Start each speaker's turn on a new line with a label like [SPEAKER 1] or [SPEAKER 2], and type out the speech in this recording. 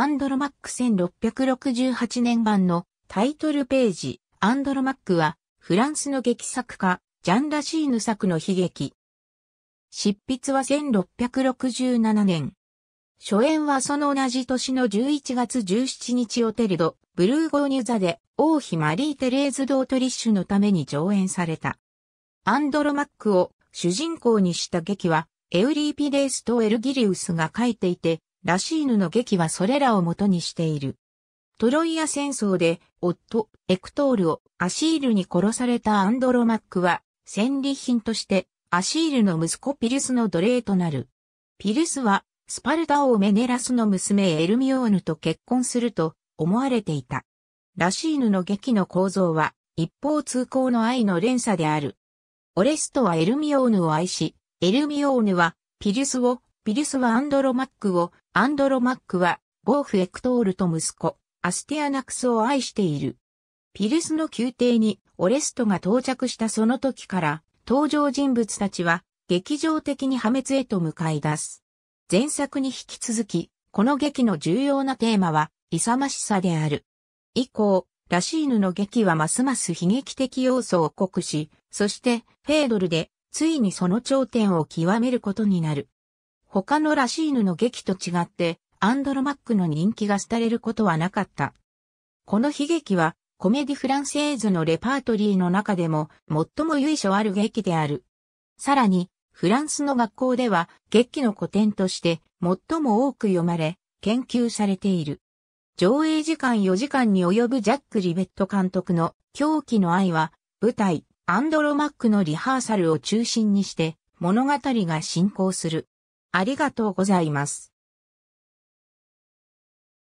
[SPEAKER 1] アンドロマック1668年版のタイトルペー
[SPEAKER 2] ジ、アンドロマックは、フランスの劇作家、ジャン・ラシーヌ作の悲劇。執筆は1667年。初演はその同じ年の11月17日オテルド、ブルーゴーニュ座で王妃マリー・テレーズ・ドートリッシュのために上演された。アンドロマックを主人公にした劇は、エウリーピデースとエルギリウスが書いていて、ラシーヌの劇はそれらを元にしている。トロイア戦争で夫、エクトールをアシールに殺されたアンドロマックは戦利品としてアシールの息子ピルスの奴隷となる。ピルスはスパルタ王メネラスの娘エルミオーヌと結婚すると思われていた。ラシーヌの劇の構造は一方通行の愛の連鎖である。オレストはエルミオーヌを愛し、エルミオーヌはピルスをピリスはアンドロマックを、アンドロマックは、ボーフ・エクトールと息子、アステアナクスを愛している。ピリスの宮廷にオレストが到着したその時から、登場人物たちは、劇場的に破滅へと向かい出す。前作に引き続き、この劇の重要なテーマは、勇ましさである。以降、ラシーヌの劇はますます悲劇的要素を濃くし、そして、フェードルで、ついにその頂点を極めることになる。他のラシーヌの劇と違って、アンドロマックの人気が廃れることはなかった。この悲劇は、コメディフランセーズのレパートリーの中でも、最も由緒ある劇である。さらに、フランスの学校では、劇の古典として、最も多く読まれ、研究されている。上映時間4時間に及ぶジャック・リベット監督の狂気の愛は、舞台、アンドロマックのリハーサルを中心にして、
[SPEAKER 1] 物語が進行する。ありがとうございます。